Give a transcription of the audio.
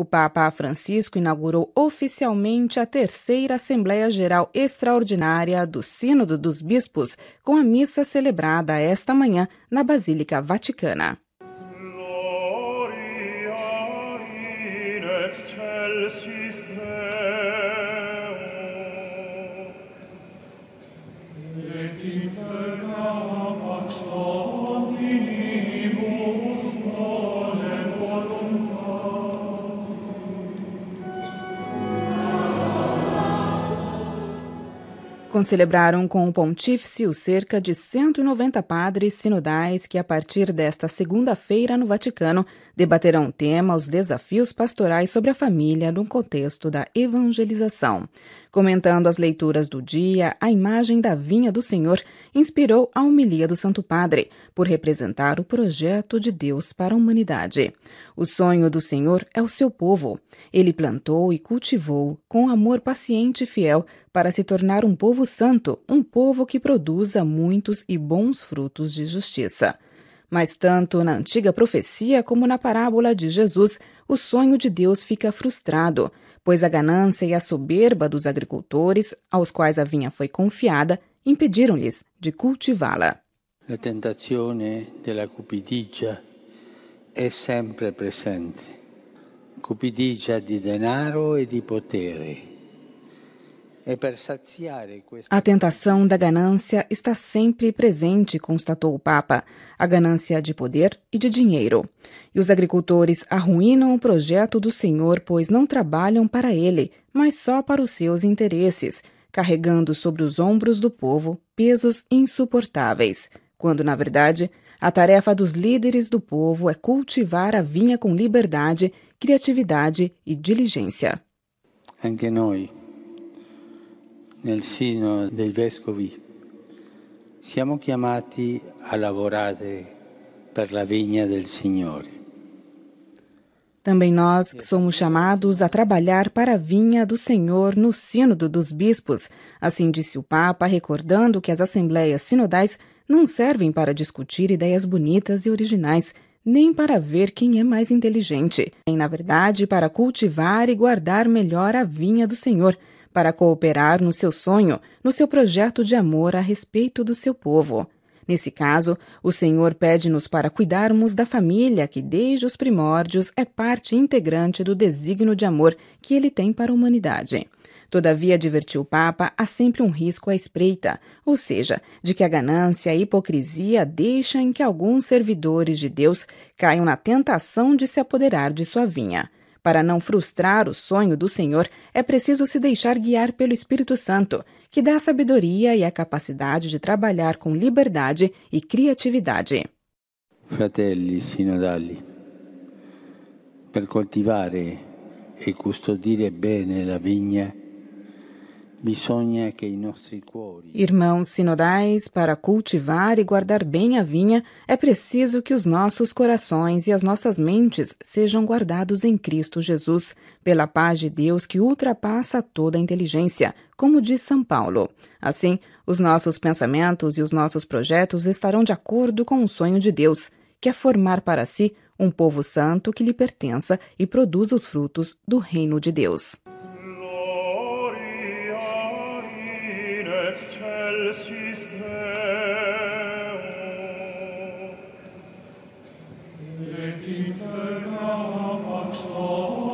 O Papa Francisco inaugurou oficialmente a terceira Assembleia Geral Extraordinária do Sínodo dos Bispos, com a missa celebrada esta manhã na Basílica Vaticana. Gloria in excelsis celebraram com o pontífice os cerca de 190 padres sinodais que, a partir desta segunda-feira no Vaticano, debaterão o tema os desafios pastorais sobre a família no contexto da evangelização. Comentando as leituras do dia, a imagem da vinha do Senhor inspirou a homilia do Santo Padre, por representar o projeto de Deus para a humanidade. O sonho do Senhor é o seu povo. Ele plantou e cultivou, com amor paciente e fiel, para se tornar um povo santo, um povo que produza muitos e bons frutos de justiça. Mas tanto na antiga profecia como na parábola de Jesus, o sonho de Deus fica frustrado, pois a ganância e a soberba dos agricultores, aos quais a vinha foi confiada, impediram-lhes de cultivá-la. A tentação da cupidigia é sempre presente. Cupidigia de denaro e de potere. É a tentação da ganância está sempre presente, constatou o Papa, a ganância de poder e de dinheiro. E os agricultores arruinam o projeto do Senhor, pois não trabalham para ele, mas só para os seus interesses, carregando sobre os ombros do povo pesos insuportáveis, quando, na verdade, a tarefa dos líderes do povo é cultivar a vinha com liberdade, criatividade e diligência. Anche nós nel sino dei vescovi. Siamo chiamati a lavorare per la vigna del Signore. Também nós que somos chamados a trabalhar para a vinha do Senhor no Sínodo dos Bispos. Assim disse o Papa, recordando que as assembleias sinodais não servem para discutir ideias bonitas e originais, nem para ver quem é mais inteligente, nem, na verdade, para cultivar e guardar melhor a vinha do Senhor para cooperar no seu sonho, no seu projeto de amor a respeito do seu povo. Nesse caso, o Senhor pede-nos para cuidarmos da família que, desde os primórdios, é parte integrante do desígnio de amor que ele tem para a humanidade. Todavia, advertiu o Papa, há sempre um risco à espreita, ou seja, de que a ganância e a hipocrisia deixem que alguns servidores de Deus caiam na tentação de se apoderar de sua vinha. Para não frustrar o sonho do Senhor, é preciso se deixar guiar pelo Espírito Santo, que dá a sabedoria e a capacidade de trabalhar com liberdade e criatividade. Fratelli sinodali, per coltivare e custodire bene la vigna Irmãos sinodais, para cultivar e guardar bem a vinha, é preciso que os nossos corações e as nossas mentes sejam guardados em Cristo Jesus, pela paz de Deus que ultrapassa toda a inteligência, como diz São Paulo. Assim, os nossos pensamentos e os nossos projetos estarão de acordo com o sonho de Deus, que é formar para si um povo santo que lhe pertença e produza os frutos do reino de Deus. excelsis Deo. Et in terra pax